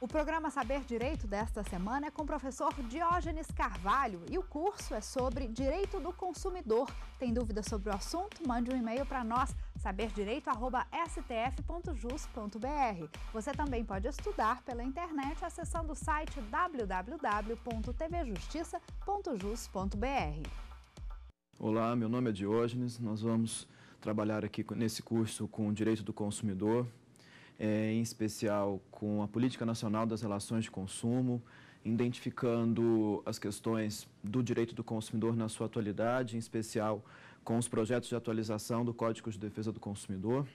O programa Saber Direito desta semana é com o professor Diógenes Carvalho e o curso é sobre direito do consumidor. Tem dúvidas sobre o assunto? Mande um e-mail para nós, saberdireito.stf.jus.br. Você também pode estudar pela internet acessando o site www.tvjustiça.jus.br. Olá, meu nome é Diógenes. Nós vamos trabalhar aqui nesse curso com o direito do consumidor é, em especial com a Política Nacional das Relações de Consumo, identificando as questões do direito do consumidor na sua atualidade, em especial com os projetos de atualização do Código de Defesa do Consumidor.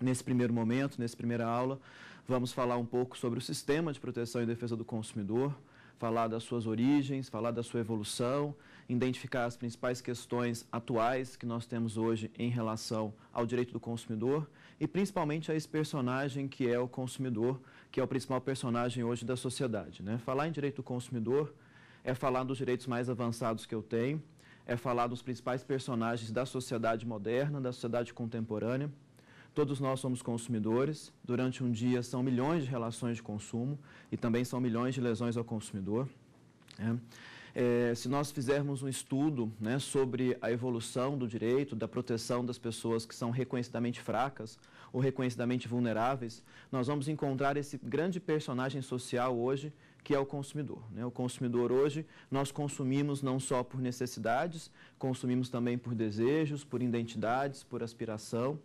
Nesse primeiro momento, nessa primeira aula, vamos falar um pouco sobre o sistema de proteção e defesa do consumidor, falar das suas origens, falar da sua evolução, identificar as principais questões atuais que nós temos hoje em relação ao direito do consumidor e principalmente a esse personagem que é o consumidor, que é o principal personagem hoje da sociedade. Né? Falar em direito do consumidor é falar dos direitos mais avançados que eu tenho, é falar dos principais personagens da sociedade moderna, da sociedade contemporânea. Todos nós somos consumidores. Durante um dia são milhões de relações de consumo e também são milhões de lesões ao consumidor. Né? É, se nós fizermos um estudo né, sobre a evolução do direito, da proteção das pessoas que são reconhecidamente fracas ou reconhecidamente vulneráveis, nós vamos encontrar esse grande personagem social hoje que é o consumidor. Né? O consumidor hoje, nós consumimos não só por necessidades, consumimos também por desejos, por identidades, por aspiração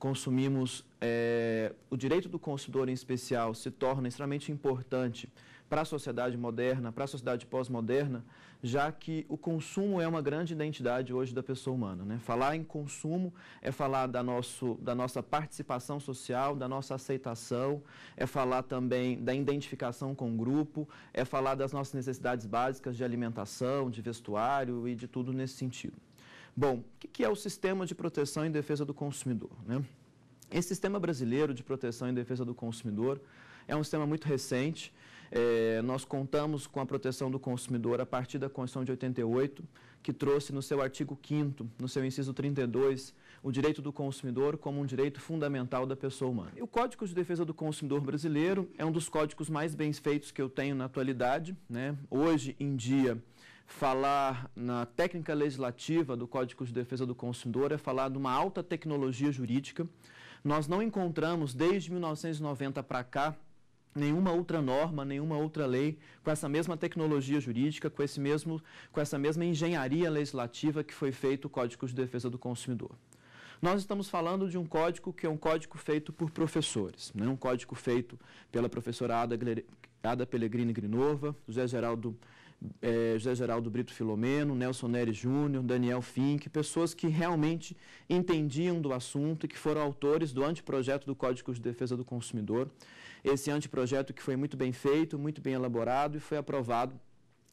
consumimos, é, o direito do consumidor em especial se torna extremamente importante para a sociedade moderna, para a sociedade pós-moderna, já que o consumo é uma grande identidade hoje da pessoa humana. Né? Falar em consumo é falar da, nosso, da nossa participação social, da nossa aceitação, é falar também da identificação com o grupo, é falar das nossas necessidades básicas de alimentação, de vestuário e de tudo nesse sentido. Bom, o que é o Sistema de Proteção e Defesa do Consumidor? Né? Esse Sistema Brasileiro de Proteção e Defesa do Consumidor é um sistema muito recente. É, nós contamos com a proteção do consumidor a partir da Constituição de 88, que trouxe no seu artigo 5º, no seu inciso 32, o direito do consumidor como um direito fundamental da pessoa humana. O Código de Defesa do Consumidor brasileiro é um dos códigos mais bem feitos que eu tenho na atualidade. Né? Hoje em dia, falar na técnica legislativa do Código de Defesa do Consumidor é falar de uma alta tecnologia jurídica. Nós não encontramos, desde 1990 para cá, nenhuma outra norma, nenhuma outra lei com essa mesma tecnologia jurídica, com, esse mesmo, com essa mesma engenharia legislativa que foi feito o Código de Defesa do Consumidor. Nós estamos falando de um código que é um código feito por professores, né? um código feito pela professora Ada, Ada Pellegrini Grinova, José Geraldo é, José Geraldo Brito Filomeno, Nelson Neres Júnior, Daniel Fink, pessoas que realmente entendiam do assunto e que foram autores do anteprojeto do Código de Defesa do Consumidor. Esse anteprojeto que foi muito bem feito, muito bem elaborado e foi aprovado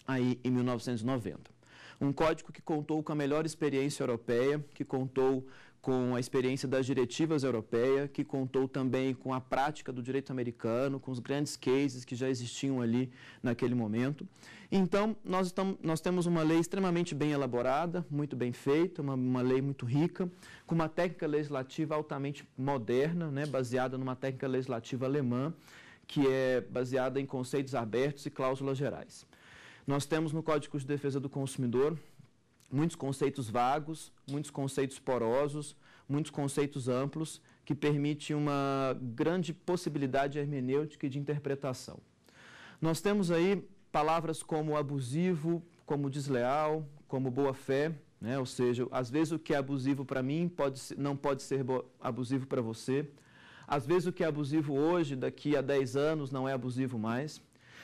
aí em 1990 um código que contou com a melhor experiência europeia, que contou com a experiência das diretivas europeias, que contou também com a prática do direito americano, com os grandes cases que já existiam ali naquele momento. Então, nós, estamos, nós temos uma lei extremamente bem elaborada, muito bem feita, uma, uma lei muito rica, com uma técnica legislativa altamente moderna, né, baseada numa técnica legislativa alemã, que é baseada em conceitos abertos e cláusulas gerais. Nós temos no Código de Defesa do Consumidor muitos conceitos vagos, muitos conceitos porosos, muitos conceitos amplos, que permite uma grande possibilidade hermenêutica e de interpretação. Nós temos aí palavras como abusivo, como desleal, como boa-fé, né? ou seja, às vezes o que é abusivo para mim pode, não pode ser abusivo para você. Às vezes o que é abusivo hoje, daqui a 10 anos, não é abusivo mais.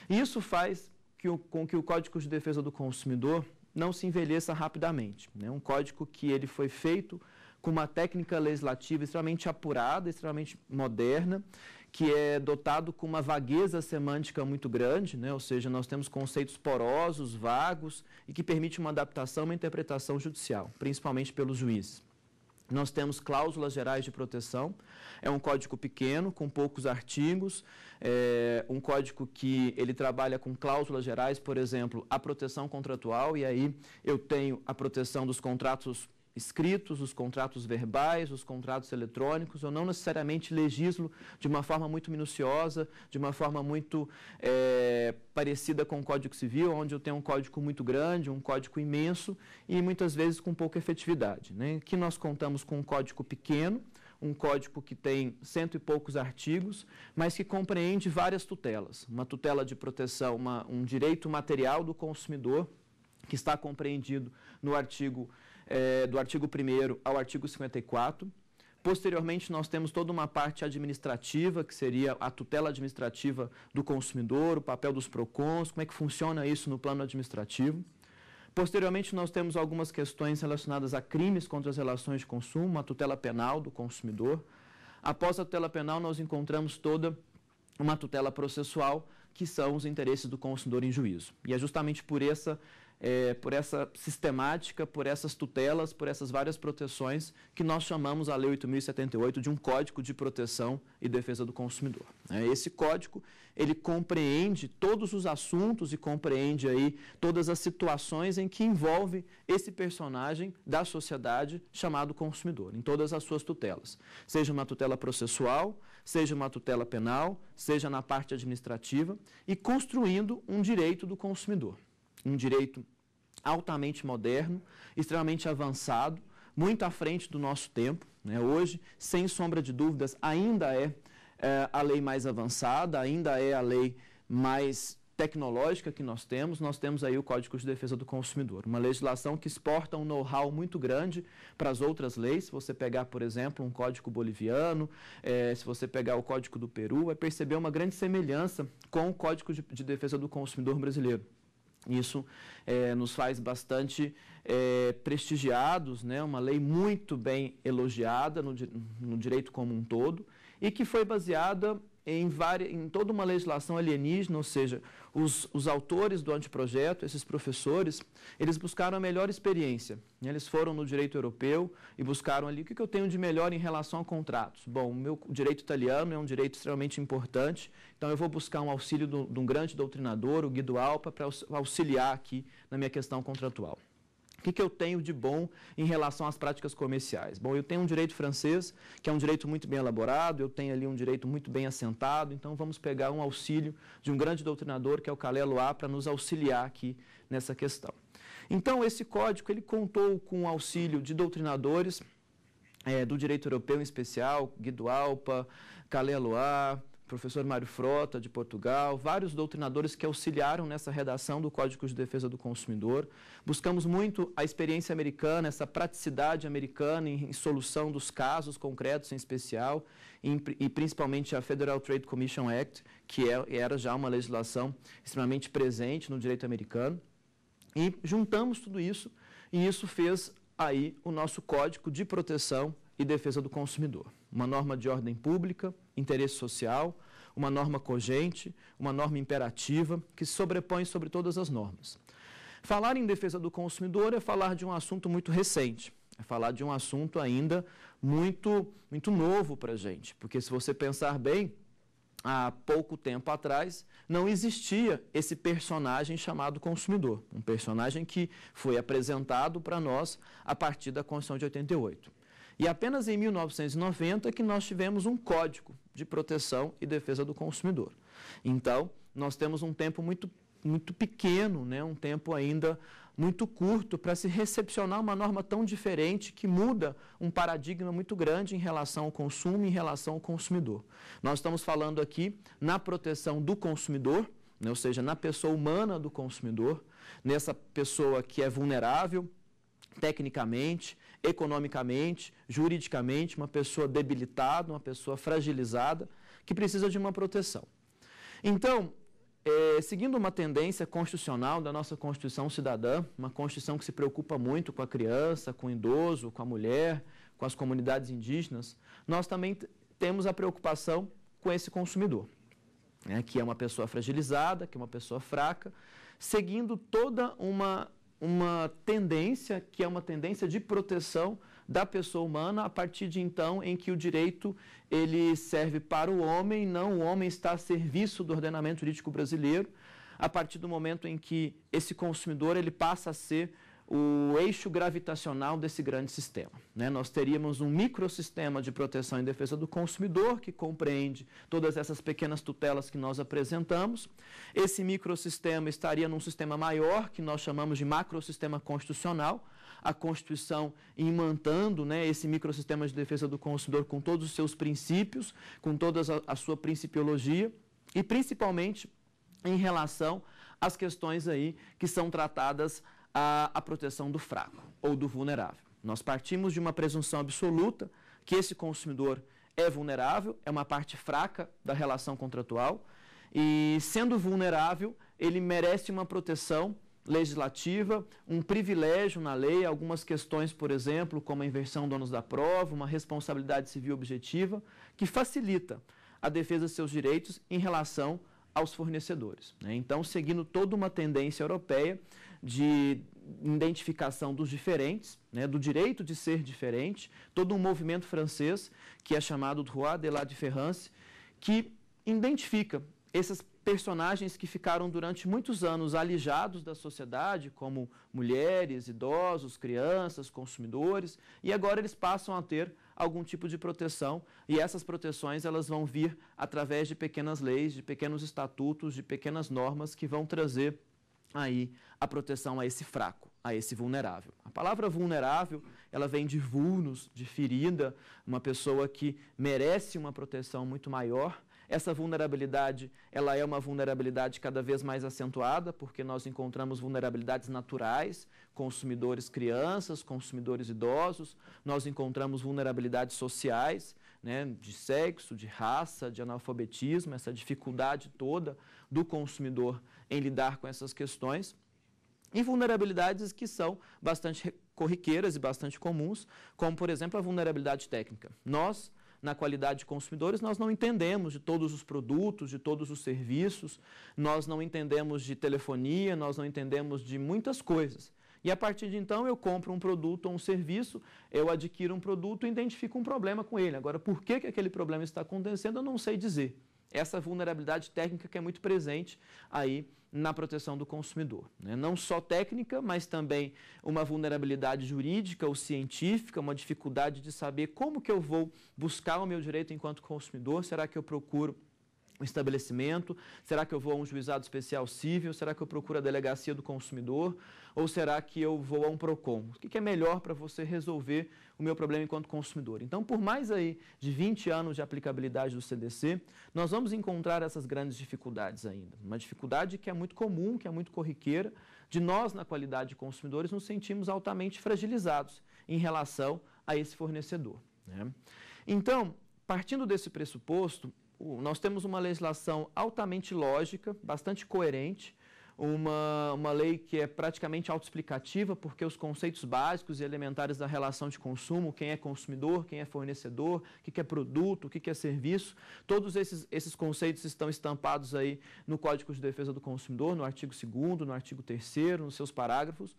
E isso faz que o, com que o Código de Defesa do Consumidor não se envelheça rapidamente. Né? Um código que ele foi feito com uma técnica legislativa extremamente apurada, extremamente moderna, que é dotado com uma vagueza semântica muito grande, né? ou seja, nós temos conceitos porosos, vagos, e que permite uma adaptação, uma interpretação judicial, principalmente pelos juízes. Nós temos cláusulas gerais de proteção, é um código pequeno, com poucos artigos, é um código que ele trabalha com cláusulas gerais, por exemplo, a proteção contratual, e aí eu tenho a proteção dos contratos escritos, os contratos verbais, os contratos eletrônicos, eu não necessariamente legislo de uma forma muito minuciosa, de uma forma muito é, parecida com o Código Civil, onde eu tenho um código muito grande, um código imenso e muitas vezes com pouca efetividade. Né? Aqui nós contamos com um código pequeno, um código que tem cento e poucos artigos, mas que compreende várias tutelas. Uma tutela de proteção, uma, um direito material do consumidor, que está compreendido no artigo é, do artigo 1 ao artigo 54. Posteriormente, nós temos toda uma parte administrativa, que seria a tutela administrativa do consumidor, o papel dos PROCONs, como é que funciona isso no plano administrativo. Posteriormente, nós temos algumas questões relacionadas a crimes contra as relações de consumo, a tutela penal do consumidor. Após a tutela penal, nós encontramos toda uma tutela processual, que são os interesses do consumidor em juízo. E é justamente por essa é, por essa sistemática, por essas tutelas, por essas várias proteções que nós chamamos a Lei 8.078 de um Código de Proteção e Defesa do Consumidor. Né? Esse código ele compreende todos os assuntos e compreende aí todas as situações em que envolve esse personagem da sociedade chamado consumidor, em todas as suas tutelas, seja uma tutela processual, seja uma tutela penal, seja na parte administrativa e construindo um direito do consumidor um direito altamente moderno, extremamente avançado, muito à frente do nosso tempo. Né? Hoje, sem sombra de dúvidas, ainda é, é a lei mais avançada, ainda é a lei mais tecnológica que nós temos, nós temos aí o Código de Defesa do Consumidor, uma legislação que exporta um know-how muito grande para as outras leis. Se você pegar, por exemplo, um Código boliviano, é, se você pegar o Código do Peru, vai perceber uma grande semelhança com o Código de, de Defesa do Consumidor brasileiro. Isso é, nos faz bastante é, prestigiados, né? uma lei muito bem elogiada no, no direito como um todo e que foi baseada em, várias, em toda uma legislação alienígena, ou seja, os, os autores do anteprojeto, esses professores, eles buscaram a melhor experiência. Eles foram no direito europeu e buscaram ali o que, que eu tenho de melhor em relação a contratos. Bom, o meu direito italiano é um direito extremamente importante, então eu vou buscar um auxílio de um grande doutrinador, o Guido Alpa, para auxiliar aqui na minha questão contratual. O que, que, eu tenho de bom em relação às práticas comerciais? Bom, eu tenho um direito francês, que é um direito muito bem elaborado, eu tenho ali um direito muito bem assentado, então vamos pegar um auxílio de um grande doutrinador, que é o Calelo A, para nos auxiliar aqui nessa questão. Então, esse código, ele contou com o auxílio de doutrinadores é, do direito europeu em especial, Guido Alpa, Calelo A, professor Mário Frota, de Portugal, vários doutrinadores que auxiliaram nessa redação do Código de Defesa do Consumidor. Buscamos muito a experiência americana, essa praticidade americana em, em solução dos casos concretos em especial, em, e principalmente a Federal Trade Commission Act, que é, era já uma legislação extremamente presente no direito americano. E juntamos tudo isso, e isso fez aí o nosso Código de Proteção e Defesa do Consumidor. Uma norma de ordem pública, interesse social, uma norma cogente, uma norma imperativa, que sobrepõe sobre todas as normas. Falar em defesa do consumidor é falar de um assunto muito recente, é falar de um assunto ainda muito, muito novo para a gente, porque se você pensar bem, há pouco tempo atrás, não existia esse personagem chamado consumidor, um personagem que foi apresentado para nós a partir da Constituição de 88. E apenas em 1990 é que nós tivemos um código de proteção e defesa do consumidor. Então, nós temos um tempo muito, muito pequeno, né? um tempo ainda muito curto para se recepcionar uma norma tão diferente que muda um paradigma muito grande em relação ao consumo e em relação ao consumidor. Nós estamos falando aqui na proteção do consumidor, né? ou seja, na pessoa humana do consumidor, nessa pessoa que é vulnerável, tecnicamente, economicamente, juridicamente, uma pessoa debilitada, uma pessoa fragilizada, que precisa de uma proteção. Então, é, seguindo uma tendência constitucional da nossa Constituição Cidadã, uma Constituição que se preocupa muito com a criança, com o idoso, com a mulher, com as comunidades indígenas, nós também temos a preocupação com esse consumidor, né, que é uma pessoa fragilizada, que é uma pessoa fraca, seguindo toda uma uma tendência, que é uma tendência de proteção da pessoa humana, a partir de então em que o direito ele serve para o homem, não o homem está a serviço do ordenamento jurídico brasileiro, a partir do momento em que esse consumidor ele passa a ser o eixo gravitacional desse grande sistema. Né? Nós teríamos um microsistema de proteção e defesa do consumidor, que compreende todas essas pequenas tutelas que nós apresentamos. Esse microsistema estaria num sistema maior, que nós chamamos de macrosistema constitucional, a Constituição imantando né, esse microsistema de defesa do consumidor com todos os seus princípios, com toda a sua principiologia e principalmente em relação às questões aí que são tratadas a, a proteção do fraco ou do vulnerável. Nós partimos de uma presunção absoluta que esse consumidor é vulnerável, é uma parte fraca da relação contratual e, sendo vulnerável, ele merece uma proteção legislativa, um privilégio na lei, algumas questões, por exemplo, como a inversão donos da prova, uma responsabilidade civil objetiva, que facilita a defesa de seus direitos em relação aos fornecedores. Né? Então, seguindo toda uma tendência europeia, de identificação dos diferentes, né, do direito de ser diferente, todo um movimento francês que é chamado Droit de la Différence, que identifica essas personagens que ficaram durante muitos anos alijados da sociedade, como mulheres, idosos, crianças, consumidores, e agora eles passam a ter algum tipo de proteção, e essas proteções elas vão vir através de pequenas leis, de pequenos estatutos, de pequenas normas que vão trazer aí a proteção a esse fraco, a esse vulnerável. A palavra vulnerável, ela vem de vulnus, de ferida, uma pessoa que merece uma proteção muito maior. Essa vulnerabilidade, ela é uma vulnerabilidade cada vez mais acentuada, porque nós encontramos vulnerabilidades naturais, consumidores crianças, consumidores idosos, nós encontramos vulnerabilidades sociais, né, de sexo, de raça, de analfabetismo, essa dificuldade toda do consumidor em lidar com essas questões e vulnerabilidades que são bastante corriqueiras e bastante comuns, como, por exemplo, a vulnerabilidade técnica. Nós, na qualidade de consumidores, nós não entendemos de todos os produtos, de todos os serviços, nós não entendemos de telefonia, nós não entendemos de muitas coisas. E a partir de então eu compro um produto ou um serviço, eu adquiro um produto e identifico um problema com ele. Agora, por que, que aquele problema está acontecendo, eu não sei dizer. Essa vulnerabilidade técnica que é muito presente aí na proteção do consumidor. Né? Não só técnica, mas também uma vulnerabilidade jurídica ou científica, uma dificuldade de saber como que eu vou buscar o meu direito enquanto consumidor, será que eu procuro estabelecimento? Será que eu vou a um juizado especial civil? Será que eu procuro a delegacia do consumidor? Ou será que eu vou a um PROCON? O que é melhor para você resolver o meu problema enquanto consumidor? Então, por mais aí de 20 anos de aplicabilidade do CDC, nós vamos encontrar essas grandes dificuldades ainda. Uma dificuldade que é muito comum, que é muito corriqueira, de nós, na qualidade de consumidores, nos sentimos altamente fragilizados em relação a esse fornecedor. Né? Então, partindo desse pressuposto, nós temos uma legislação altamente lógica, bastante coerente, uma, uma lei que é praticamente autoexplicativa, porque os conceitos básicos e elementares da relação de consumo, quem é consumidor, quem é fornecedor, o que é produto, o que é serviço, todos esses, esses conceitos estão estampados aí no Código de Defesa do Consumidor, no artigo 2 no artigo 3 nos seus parágrafos.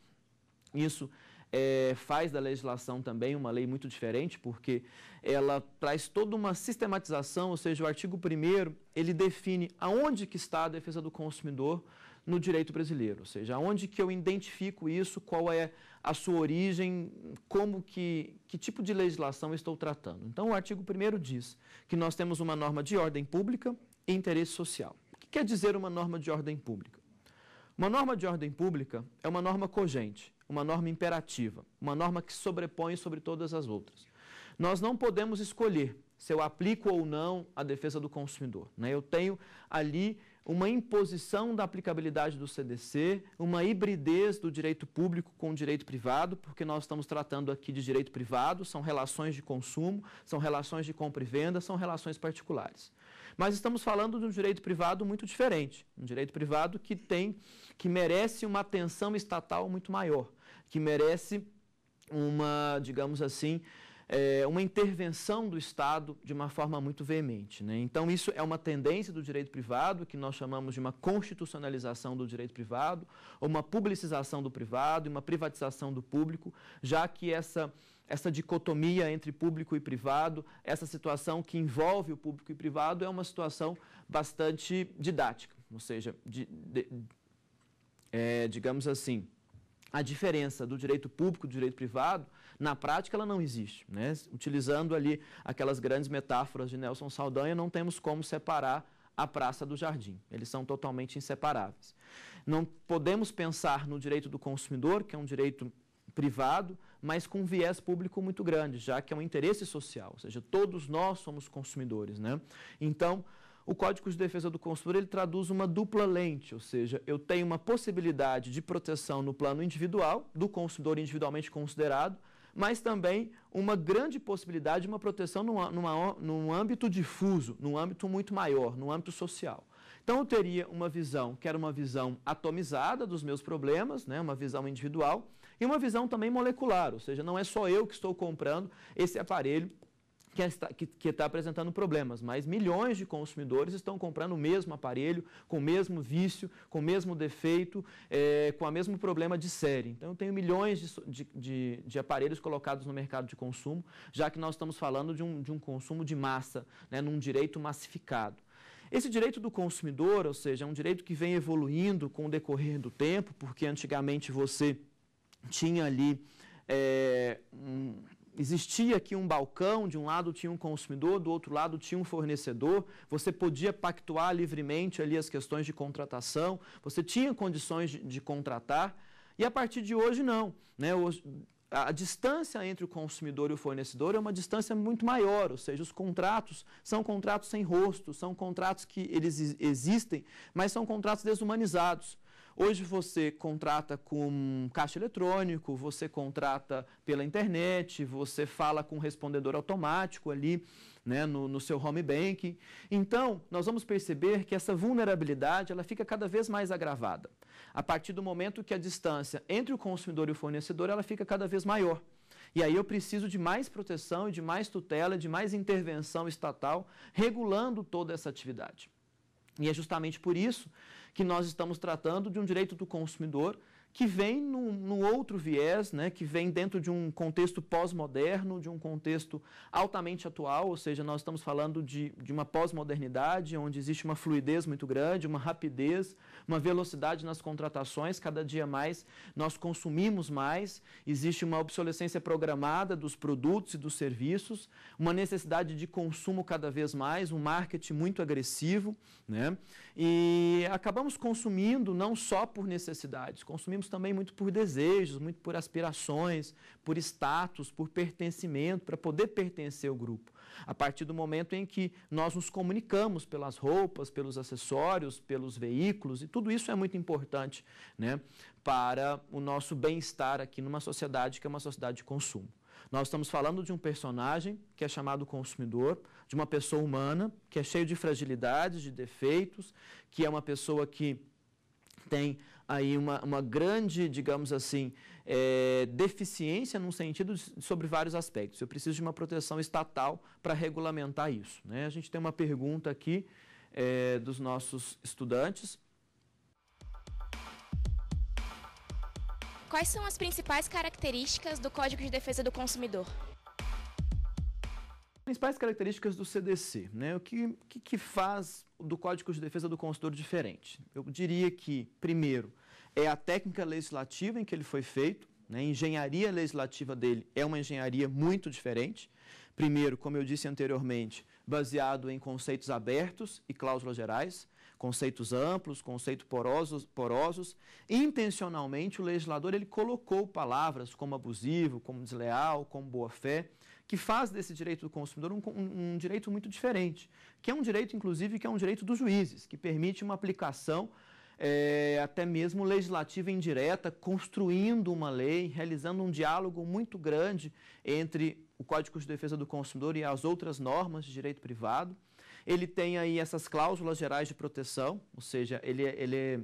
Isso é, faz da legislação também uma lei muito diferente, porque ela traz toda uma sistematização, ou seja, o artigo 1 ele define aonde que está a defesa do consumidor no direito brasileiro, ou seja, aonde que eu identifico isso, qual é a sua origem, como que, que tipo de legislação estou tratando. Então, o artigo 1 diz que nós temos uma norma de ordem pública e interesse social. O que quer dizer uma norma de ordem pública? Uma norma de ordem pública é uma norma cogente uma norma imperativa, uma norma que sobrepõe sobre todas as outras. Nós não podemos escolher se eu aplico ou não a defesa do consumidor. Né? Eu tenho ali uma imposição da aplicabilidade do CDC, uma hibridez do direito público com o direito privado, porque nós estamos tratando aqui de direito privado, são relações de consumo, são relações de compra e venda, são relações particulares. Mas estamos falando de um direito privado muito diferente, um direito privado que tem, que merece uma atenção estatal muito maior, que merece uma, digamos assim, é, uma intervenção do Estado de uma forma muito veemente. Né? Então, isso é uma tendência do direito privado, que nós chamamos de uma constitucionalização do direito privado, ou uma publicização do privado e uma privatização do público, já que essa essa dicotomia entre público e privado, essa situação que envolve o público e privado é uma situação bastante didática, ou seja, de, de, é, digamos assim, a diferença do direito público e do direito privado, na prática ela não existe. Né? Utilizando ali aquelas grandes metáforas de Nelson Saldanha, não temos como separar a praça do jardim. Eles são totalmente inseparáveis. Não podemos pensar no direito do consumidor, que é um direito privado, mas com um viés público muito grande, já que é um interesse social, ou seja, todos nós somos consumidores. Né? Então, o Código de Defesa do Consumidor ele traduz uma dupla lente, ou seja, eu tenho uma possibilidade de proteção no plano individual, do consumidor individualmente considerado, mas também uma grande possibilidade de uma proteção numa, numa, num âmbito difuso, num âmbito muito maior, num âmbito social. Então eu teria uma visão que era uma visão atomizada dos meus problemas, né, uma visão individual, e uma visão também molecular, ou seja, não é só eu que estou comprando esse aparelho que é está, que, que está, apresentando problemas, mas milhões de consumidores estão comprando o mesmo aparelho, com o mesmo vício, com o mesmo defeito, é, com o mesmo problema de série. Então, eu tenho milhões de, de, de, aparelhos colocados no mercado de consumo, já que nós estamos falando de um, de um consumo de massa, né, num direito massificado. Esse direito do consumidor, ou seja, é um direito que vem evoluindo com o decorrer do tempo, porque antigamente você tinha ali. É, um, existia aqui um balcão, de um lado tinha um consumidor, do outro lado tinha um fornecedor, você podia pactuar livremente ali as questões de contratação, você tinha condições de, de contratar, e a partir de hoje não. Né? Hoje, a, a distância entre o consumidor e o fornecedor é uma distância muito maior, ou seja, os contratos são contratos sem rosto, são contratos que eles existem, mas são contratos desumanizados. Hoje você contrata com caixa eletrônico, você contrata pela internet, você fala com um respondedor automático ali. Né, no, no, seu home banking. Então, nós vamos perceber que essa vulnerabilidade ela fica cada vez mais agravada. A partir do momento que a distância entre o consumidor e o fornecedor ela fica cada vez maior. E aí eu preciso de mais proteção, de mais tutela, de mais intervenção estatal, regulando toda essa atividade. E é justamente por isso que nós estamos tratando de um direito do consumidor que vem num, num, outro viés, né, que vem dentro de um contexto pós-moderno, de um contexto altamente atual, ou seja, nós estamos falando de, de uma pós-modernidade onde existe uma fluidez muito grande, uma rapidez, uma velocidade nas contratações, cada dia mais nós consumimos mais, existe uma obsolescência programada dos produtos e dos serviços, uma necessidade de consumo cada vez mais, um marketing muito agressivo, né, e acabamos consumindo não só por necessidades, consumimos movemos também muito por desejos, muito por aspirações, por status, por pertencimento, para poder pertencer ao grupo. A partir do momento em que nós nos comunicamos pelas roupas, pelos acessórios, pelos veículos, e tudo isso é muito importante né, para o nosso bem-estar aqui numa sociedade que é uma sociedade de consumo. Nós estamos falando de um personagem que é chamado consumidor, de uma pessoa humana que é cheio de fragilidades, de defeitos, que é uma pessoa que tem aí uma, uma grande, digamos assim, é, deficiência num sentido de, sobre vários aspectos. Eu preciso de uma proteção estatal para regulamentar isso. Né? A gente tem uma pergunta aqui é, dos nossos estudantes. Quais são as principais características do Código de Defesa do Consumidor? Principais características do CDC, né? O que, que, que faz do Código de Defesa do Consumidor diferente? Eu diria que, primeiro, é a técnica legislativa em que ele foi feito, né? a engenharia legislativa dele é uma engenharia muito diferente. Primeiro, como eu disse anteriormente, baseado em conceitos abertos e cláusulas gerais, conceitos amplos, conceitos porosos, porosos. Intencionalmente, o legislador ele colocou palavras como abusivo, como desleal, como boa-fé, que faz desse direito do consumidor um, um, um, direito muito diferente, que é um direito, inclusive, que é um direito dos juízes, que permite uma aplicação é, até mesmo legislativa indireta, construindo uma lei, realizando um diálogo muito grande entre o Código de Defesa do Consumidor e as outras normas de direito privado. Ele tem aí essas cláusulas gerais de proteção, ou seja, ele, é, ele é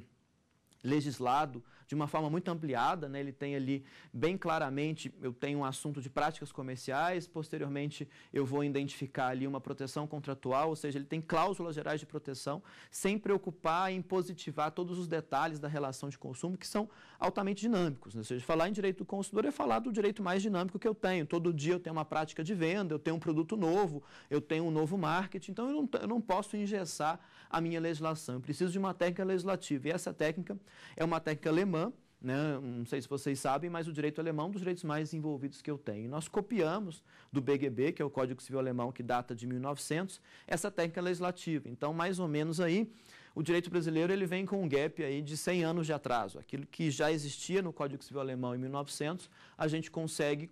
legislado de uma forma muito ampliada. Né? Ele tem ali bem claramente, eu tenho um assunto de práticas comerciais, posteriormente eu vou identificar ali uma proteção contratual, ou seja, ele tem cláusulas gerais de proteção, sem preocupar em positivar todos os detalhes da relação de consumo, que são altamente dinâmicos. Né? Ou seja, falar em direito do consumidor é falar do direito mais dinâmico que eu tenho. Todo dia eu tenho uma prática de venda, eu tenho um produto novo, eu tenho um novo marketing, então eu não, eu não posso engessar a minha legislação. Eu preciso de uma técnica legislativa. E essa técnica é uma técnica alemã, né? não sei se vocês sabem, mas o direito alemão é um dos direitos mais envolvidos que eu tenho. Nós copiamos do BGB, que é o Código Civil Alemão, que data de 1900, essa técnica legislativa. Então, mais ou menos aí, o direito brasileiro ele vem com um gap aí de 100 anos de atraso. Aquilo que já existia no Código Civil Alemão em 1900, a gente consegue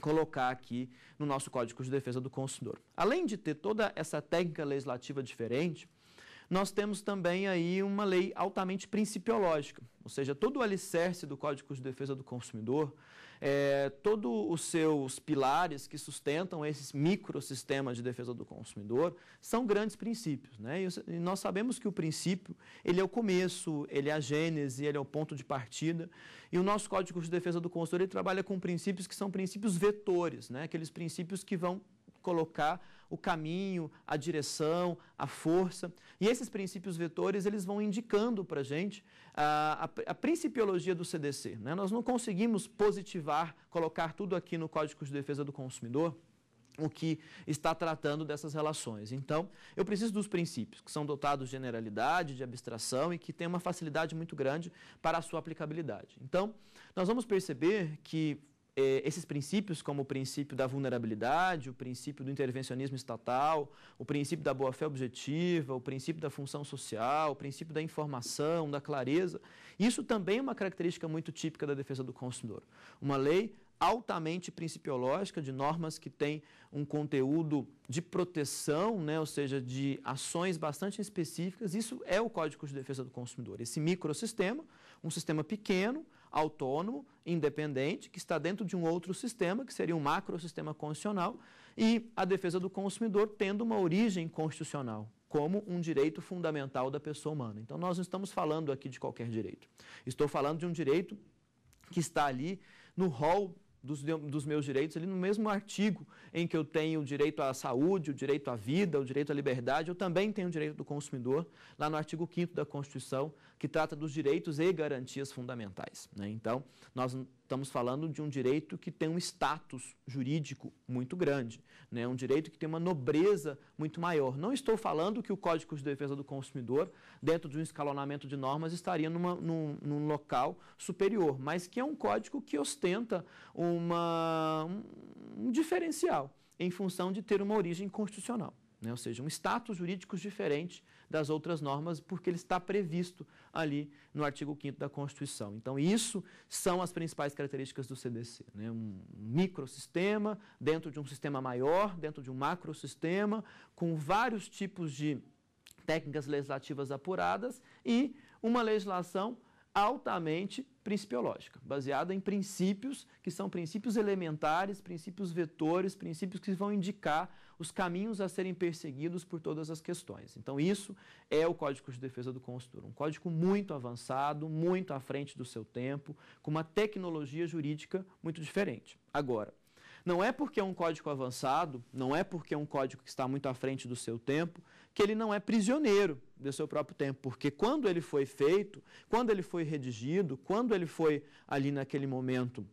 colocar aqui no nosso Código de Defesa do Consumidor. Além de ter toda essa técnica legislativa diferente, nós temos também aí uma lei altamente principiológica, ou seja, todo o alicerce do Código de Defesa do Consumidor, é, todos os seus pilares que sustentam esses microsistemas de defesa do consumidor são grandes princípios. Né? E, e nós sabemos que o princípio ele é o começo, ele é a gênese, ele é o ponto de partida. E o nosso Código de Defesa do Consumidor ele trabalha com princípios que são princípios vetores, né? aqueles princípios que vão colocar o caminho, a direção, a força. E esses princípios vetores eles vão indicando para ah, a gente a, principiologia do CDC. Né? Nós não conseguimos positivar, colocar tudo aqui no Código de Defesa do Consumidor o que está tratando dessas relações. Então, eu preciso dos princípios, que são dotados de generalidade, de abstração e que têm uma facilidade muito grande para a sua aplicabilidade. Então, nós vamos perceber que eh, esses princípios, como o princípio da vulnerabilidade, o princípio do intervencionismo estatal, o princípio da boa-fé objetiva, o princípio da função social, o princípio da informação, da clareza, isso também é uma característica muito típica da defesa do consumidor. Uma lei altamente principiológica, de normas que têm um conteúdo de proteção, né, ou seja, de ações bastante específicas. Isso é o Código de Defesa do Consumidor. Esse microsistema, um sistema pequeno, autônomo, independente, que está dentro de um outro sistema, que seria um macrosistema constitucional, e a defesa do consumidor tendo uma origem constitucional, como um direito fundamental da pessoa humana. Então, nós não estamos falando aqui de qualquer direito. Estou falando de um direito que está ali no rol dos, dos, meus direitos, ali no mesmo artigo em que eu tenho o direito à saúde, o direito à vida, o direito à liberdade, eu também tenho o direito do consumidor, lá no artigo 5 da Constituição, que trata dos direitos e garantias fundamentais. Né? Então, nós estamos falando de um direito que tem um status jurídico muito grande, né? um direito que tem uma nobreza muito maior. Não estou falando que o Código de Defesa do Consumidor, dentro de um escalonamento de normas, estaria numa, num, num local superior, mas que é um código que ostenta uma, um, um diferencial em função de ter uma origem constitucional, né? ou seja, um status jurídico diferente das outras normas, porque ele está previsto ali no artigo 5 da Constituição. Então, isso são as principais características do CDC. Né? Um microsistema dentro de um sistema maior, dentro de um macrosistema, com vários tipos de técnicas legislativas apuradas e uma legislação altamente principiológica, baseada em princípios que são princípios elementares, princípios vetores, princípios que vão indicar os caminhos a serem perseguidos por todas as questões. Então, isso é o Código de Defesa do Consumidor, um código muito avançado, muito à frente do seu tempo, com uma tecnologia jurídica muito diferente. Agora, não é porque é um código avançado, não é porque é um código que está muito à frente do seu tempo, que ele não é prisioneiro do seu próprio tempo, porque quando ele foi feito, quando ele foi redigido, quando ele foi ali naquele momento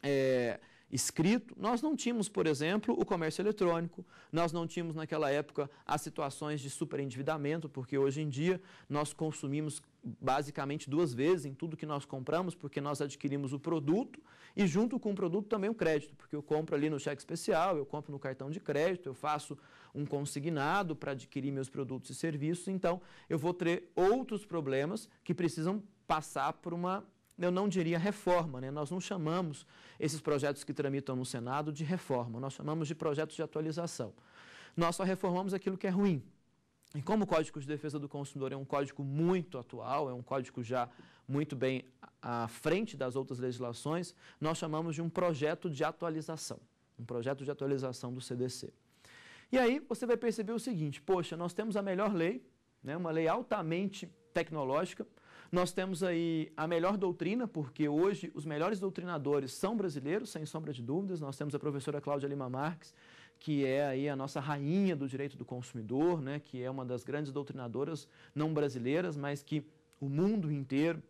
é, escrito, nós não tínhamos, por exemplo, o comércio eletrônico, nós não tínhamos naquela época as situações de superendividamento, porque hoje em dia nós consumimos basicamente duas vezes em tudo que nós compramos, porque nós adquirimos o produto e junto com o produto também o crédito, porque eu compro ali no cheque especial, eu compro no cartão de crédito, eu faço um consignado para adquirir meus produtos e serviços, então eu vou ter outros problemas que precisam passar por uma eu não diria reforma, né? nós não chamamos esses projetos que tramitam no Senado de reforma, nós chamamos de projetos de atualização. Nós só reformamos aquilo que é ruim, e como o Código de Defesa do Consumidor é um código muito atual, é um código já muito bem à frente das outras legislações, nós chamamos de um projeto de atualização, um projeto de atualização do CDC. E aí você vai perceber o seguinte, poxa, nós temos a melhor lei, né, uma lei altamente tecnológica, nós temos aí a melhor doutrina, porque hoje os melhores doutrinadores são brasileiros, sem sombra de dúvidas, nós temos a professora Cláudia Lima Marques, que é aí a nossa rainha do direito do consumidor, né, que é uma das grandes doutrinadoras não brasileiras, mas que o mundo inteiro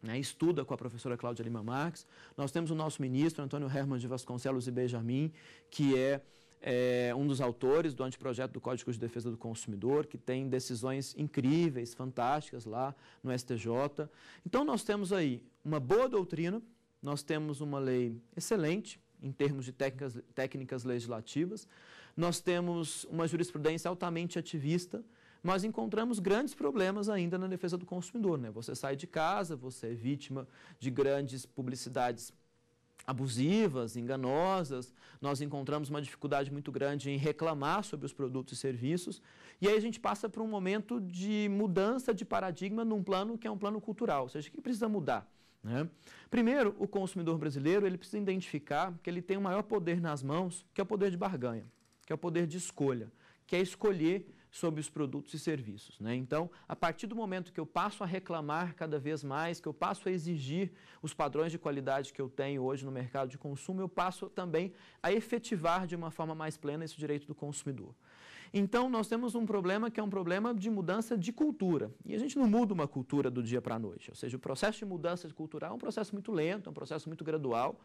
né, estuda com a professora Cláudia Lima Marques. Nós temos o nosso ministro, Antônio Herman de Vasconcelos e Benjamin, que é, é, um dos autores do anteprojeto do Código de Defesa do Consumidor, que tem decisões incríveis, fantásticas lá no STJ. Então, nós temos aí uma boa doutrina, nós temos uma lei excelente, em termos de técnicas, técnicas legislativas. Nós temos uma jurisprudência altamente ativista, mas encontramos grandes problemas ainda na defesa do consumidor. Né? Você sai de casa, você é vítima de grandes publicidades abusivas, enganosas, nós encontramos uma dificuldade muito grande em reclamar sobre os produtos e serviços, e aí a gente passa para um momento de mudança de paradigma num plano que é um plano cultural, ou seja, o que precisa mudar? Né? Primeiro, o consumidor brasileiro ele precisa identificar que ele tem o maior poder nas mãos, que é o poder de barganha, que é o poder de escolha, que é escolher sobre os produtos e serviços. Né? Então, a partir do momento que eu passo a reclamar cada vez mais, que eu passo a exigir os padrões de qualidade que eu tenho hoje no mercado de consumo, eu passo também a efetivar de uma forma mais plena esse direito do consumidor. Então, nós temos um problema que é um problema de mudança de cultura. E a gente não muda uma cultura do dia para a noite. Ou seja, o processo de mudança cultural é um processo muito lento, é um processo muito gradual.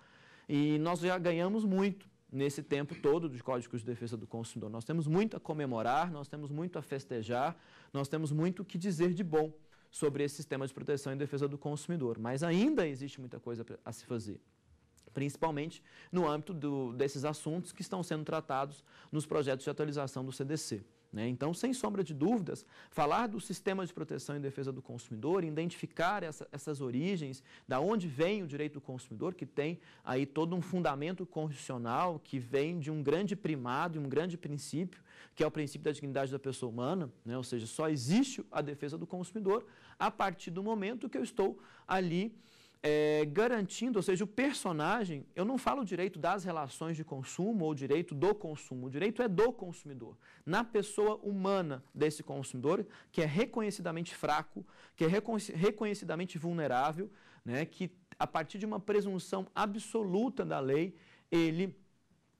E nós já ganhamos muito nesse tempo todo dos códigos de defesa do consumidor. Nós temos muito a comemorar, nós temos muito a festejar, nós temos muito o que dizer de bom sobre esse sistema de proteção e defesa do consumidor. Mas ainda existe muita coisa a se fazer principalmente no âmbito do, desses assuntos que estão sendo tratados nos projetos de atualização do CDC. Né? Então, sem sombra de dúvidas, falar do sistema de proteção e defesa do consumidor, identificar essa, essas origens, da onde vem o direito do consumidor, que tem aí todo um fundamento constitucional que vem de um grande primado e um grande princípio, que é o princípio da dignidade da pessoa humana, né? ou seja, só existe a defesa do consumidor a partir do momento que eu estou ali é, garantindo, ou seja, o personagem, eu não falo o direito das relações de consumo ou o direito do consumo, o direito é do consumidor, na pessoa humana desse consumidor, que é reconhecidamente fraco, que é reconhecidamente vulnerável, né, que a partir de uma presunção absoluta da lei, ele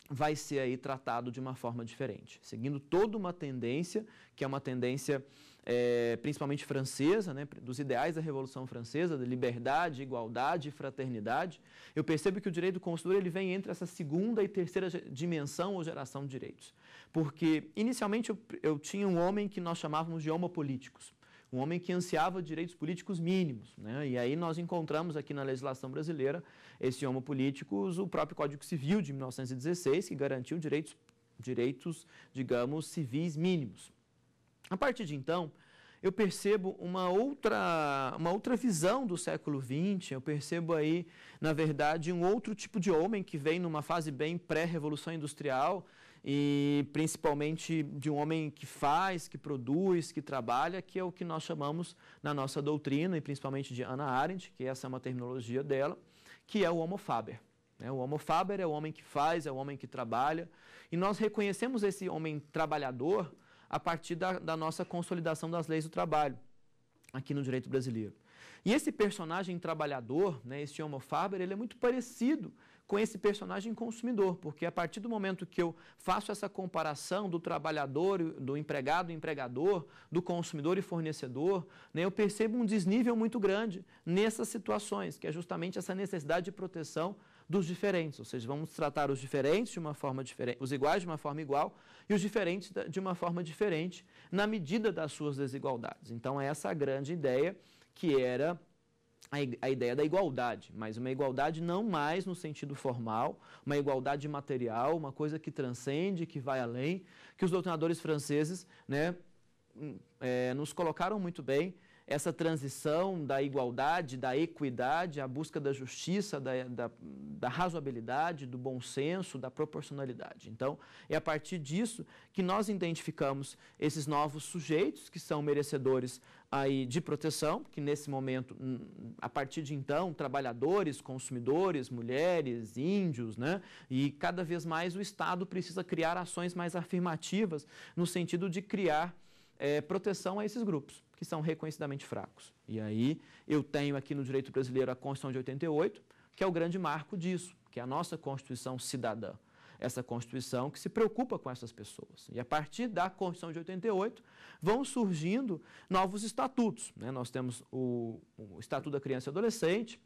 vai ser aí tratado de uma forma diferente, seguindo toda uma tendência, que é uma tendência é, principalmente francesa, né, dos ideais da Revolução Francesa, de liberdade, igualdade e fraternidade, eu percebo que o direito do consumidor ele vem entre essa segunda e terceira dimensão ou geração de direitos. Porque, inicialmente, eu, eu tinha um homem que nós chamávamos de homopolíticos, um homem que ansiava direitos políticos mínimos. Né? E aí nós encontramos aqui na legislação brasileira, esse homopolíticos, o próprio Código Civil de 1916, que garantiu direitos, direitos digamos, civis mínimos. A partir de então, eu percebo uma outra, uma outra visão do século XX, eu percebo aí, na verdade, um outro tipo de homem que vem numa fase bem pré-revolução industrial e principalmente de um homem que faz, que produz, que trabalha, que é o que nós chamamos na nossa doutrina e principalmente de Anna Arendt, que essa é uma terminologia dela, que é o homo faber. Né? O homo faber é o homem que faz, é o homem que trabalha, e nós reconhecemos esse homem trabalhador a partir da, da nossa consolidação das leis do trabalho aqui no direito brasileiro. E esse personagem trabalhador, né, esse Homo Faber, ele é muito parecido com esse personagem consumidor, porque a partir do momento que eu faço essa comparação do trabalhador, do empregado, empregador, do consumidor e fornecedor, né, eu percebo um desnível muito grande nessas situações, que é justamente essa necessidade de proteção dos diferentes, ou seja, vamos tratar os diferentes de uma forma diferente, os iguais de uma forma igual e os diferentes de uma forma diferente na medida das suas desigualdades. Então, é essa é a grande ideia que era a ideia da igualdade, mas uma igualdade não mais no sentido formal, uma igualdade material, uma coisa que transcende, que vai além, que os doutrinadores franceses né, hum, é, nos colocaram muito bem essa transição da igualdade, da equidade, a busca da justiça, da, da, da, razoabilidade, do bom senso, da proporcionalidade. Então, é a partir disso que nós identificamos esses novos sujeitos que são merecedores aí de proteção, que nesse momento, hum, a partir de então, trabalhadores, consumidores, mulheres, índios, né? E cada vez mais o Estado precisa criar ações mais afirmativas no sentido de criar é, proteção a esses grupos que são reconhecidamente fracos. E aí eu tenho aqui no direito brasileiro a Constituição de 88, que é o grande marco disso, que é a nossa Constituição cidadã. Essa Constituição que se preocupa com essas pessoas. E a partir da Constituição de 88 vão surgindo novos estatutos. Né? Nós temos o, o Estatuto da Criança e Adolescente,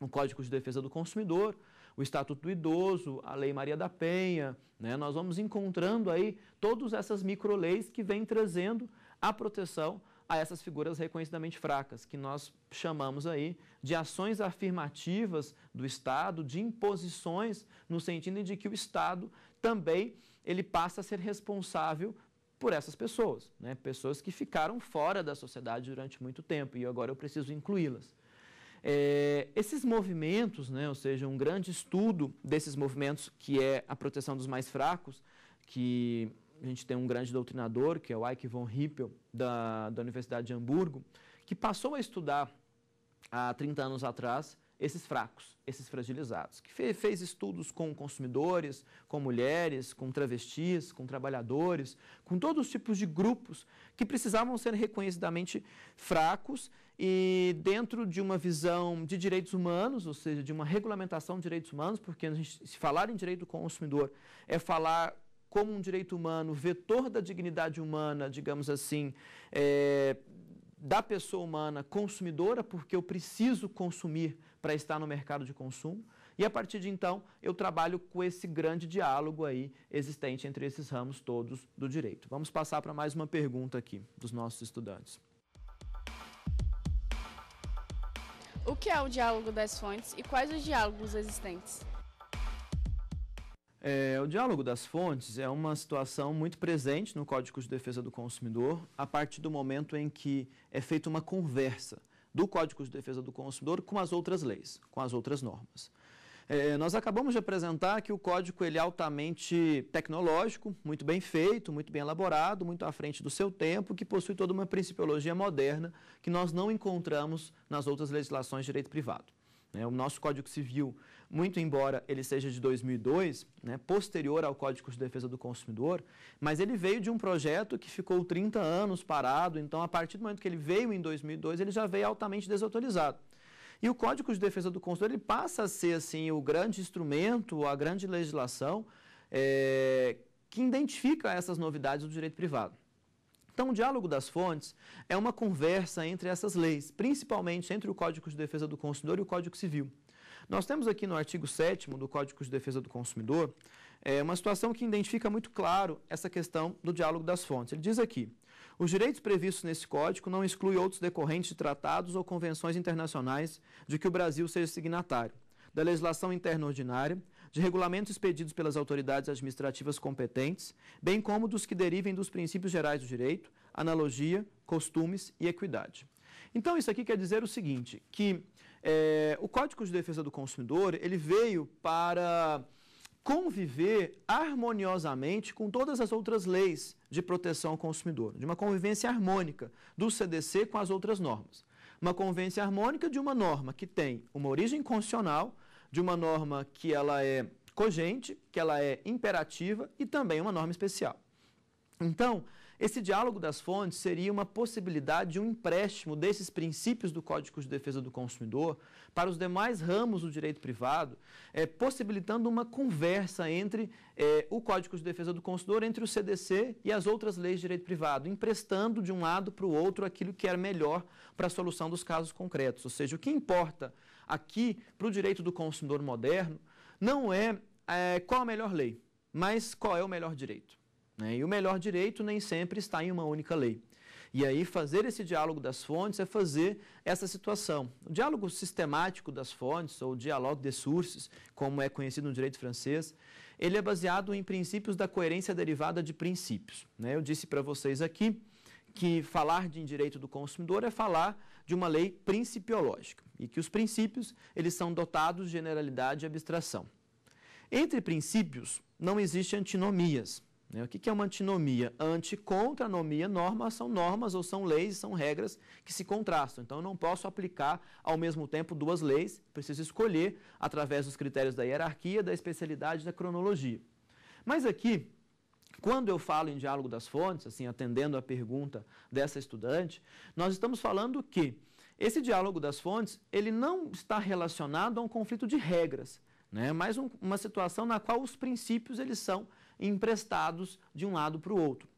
o Código de Defesa do Consumidor, o Estatuto do Idoso, a Lei Maria da Penha, né? nós vamos encontrando aí todas essas microleis que vêm trazendo a proteção a essas figuras reconhecidamente fracas, que nós chamamos aí de ações afirmativas do Estado, de imposições, no sentido de que o Estado também ele passa a ser responsável por essas pessoas, né? pessoas que ficaram fora da sociedade durante muito tempo e agora eu preciso incluí-las. É, esses movimentos, né, ou seja, um grande estudo desses movimentos que é a proteção dos mais fracos, que a gente tem um grande doutrinador, que é o Ike von Hippel, da, da Universidade de Hamburgo, que passou a estudar há 30 anos atrás esses fracos, esses fragilizados, que fez estudos com consumidores, com mulheres, com travestis, com trabalhadores, com todos os tipos de grupos que precisavam ser reconhecidamente fracos e dentro de uma visão de direitos humanos, ou seja, de uma regulamentação de direitos humanos, porque gente, se falar em direito do consumidor é falar como um direito humano, vetor da dignidade humana, digamos assim, é, da pessoa humana consumidora, porque eu preciso consumir para estar no mercado de consumo. E a partir de então, eu trabalho com esse grande diálogo aí existente entre esses ramos todos do direito. Vamos passar para mais uma pergunta aqui dos nossos estudantes. O que é o diálogo das fontes e quais os diálogos existentes? É, o diálogo das fontes é uma situação muito presente no Código de Defesa do Consumidor, a partir do momento em que é feita uma conversa do Código de Defesa do Consumidor com as outras leis, com as outras normas. É, nós acabamos de apresentar que o código ele é altamente tecnológico, muito bem feito, muito bem elaborado, muito à frente do seu tempo, que possui toda uma principiologia moderna que nós não encontramos nas outras legislações de direito privado. É, o nosso Código Civil muito embora ele seja de 2002, né, posterior ao Código de Defesa do Consumidor, mas ele veio de um projeto que ficou 30 anos parado, então a partir do momento que ele veio em 2002, ele já veio altamente desautorizado. E o Código de Defesa do Consumidor ele passa a ser assim o grande instrumento, a grande legislação é, que identifica essas novidades do direito privado. Então, o diálogo das fontes é uma conversa entre essas leis, principalmente entre o Código de Defesa do Consumidor e o Código Civil. Nós temos aqui no artigo 7 do Código de Defesa do Consumidor é, uma situação que identifica muito claro essa questão do diálogo das fontes. Ele diz aqui, os direitos previstos nesse código não excluem outros decorrentes de tratados ou convenções internacionais de que o Brasil seja signatário, da legislação interna ordinária, de regulamentos expedidos pelas autoridades administrativas competentes, bem como dos que derivem dos princípios gerais do direito, analogia, costumes e equidade. Então, isso aqui quer dizer o seguinte, que é, o Código de Defesa do Consumidor ele veio para conviver harmoniosamente com todas as outras leis de proteção ao consumidor, de uma convivência harmônica do CDC com as outras normas. Uma convivência harmônica de uma norma que tem uma origem constitucional, de uma norma que ela é cogente, que ela é imperativa e também uma norma especial. Então, esse diálogo das fontes seria uma possibilidade de um empréstimo desses princípios do Código de Defesa do Consumidor para os demais ramos do direito privado, é, possibilitando uma conversa entre é, o Código de Defesa do Consumidor, entre o CDC e as outras leis de direito privado, emprestando de um lado para o outro aquilo que era melhor para a solução dos casos concretos. Ou seja, o que importa aqui para o direito do consumidor moderno não é, é qual a melhor lei, mas qual é o melhor direito. Né? E o melhor direito nem sempre está em uma única lei. E aí, fazer esse diálogo das fontes é fazer essa situação. O diálogo sistemático das fontes, ou dialogue de sources, como é conhecido no direito francês, ele é baseado em princípios da coerência derivada de princípios. Né? Eu disse para vocês aqui que falar de direito do consumidor é falar de uma lei principiológica e que os princípios eles são dotados de generalidade e abstração. Entre princípios não existem antinomias, né? O que é uma antinomia? nomia, normas são normas ou são leis, são regras que se contrastam. Então, eu não posso aplicar ao mesmo tempo duas leis, preciso escolher através dos critérios da hierarquia, da especialidade da cronologia. Mas aqui, quando eu falo em diálogo das fontes, assim, atendendo à pergunta dessa estudante, nós estamos falando que esse diálogo das fontes, ele não está relacionado a um conflito de regras, né? mas um, uma situação na qual os princípios eles são emprestados de um lado para o outro.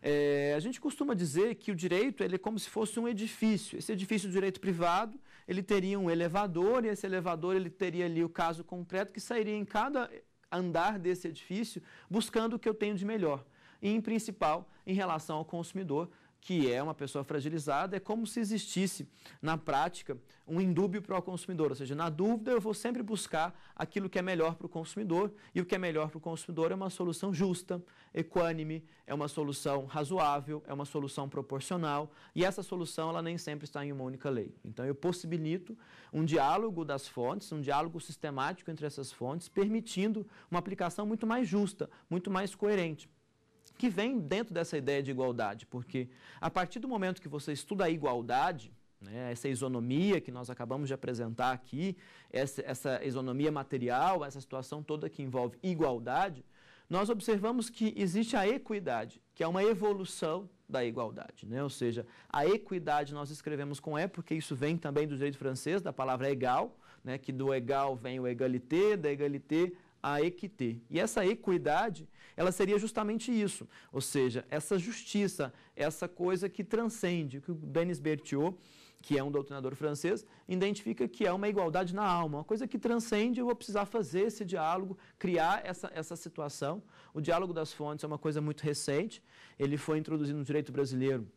É, a gente costuma dizer que o direito ele é como se fosse um edifício. Esse edifício de direito privado, ele teria um elevador e esse elevador ele teria ali o caso concreto que sairia em cada andar desse edifício buscando o que eu tenho de melhor. E, em principal, em relação ao consumidor, que é uma pessoa fragilizada, é como se existisse, na prática, um indúbio para o consumidor. Ou seja, na dúvida, eu vou sempre buscar aquilo que é melhor para o consumidor, e o que é melhor para o consumidor é uma solução justa, equânime, é uma solução razoável, é uma solução proporcional, e essa solução ela nem sempre está em uma única lei. Então, eu possibilito um diálogo das fontes, um diálogo sistemático entre essas fontes, permitindo uma aplicação muito mais justa, muito mais coerente que vem dentro dessa ideia de igualdade, porque a partir do momento que você estuda a igualdade, né, essa isonomia que nós acabamos de apresentar aqui, essa, essa isonomia material, essa situação toda que envolve igualdade, nós observamos que existe a equidade, que é uma evolução da igualdade, né? ou seja, a equidade nós escrevemos com E, porque isso vem também do direito francês, da palavra égal, né? que do égal vem o égalité, da égalité a equité. E essa equidade, ela seria justamente isso, ou seja, essa justiça, essa coisa que transcende, que o Denis Berthiaud, que é um doutrinador francês, identifica que é uma igualdade na alma, uma coisa que transcende, eu vou precisar fazer esse diálogo, criar essa, essa situação. O diálogo das fontes é uma coisa muito recente, ele foi introduzido no direito brasileiro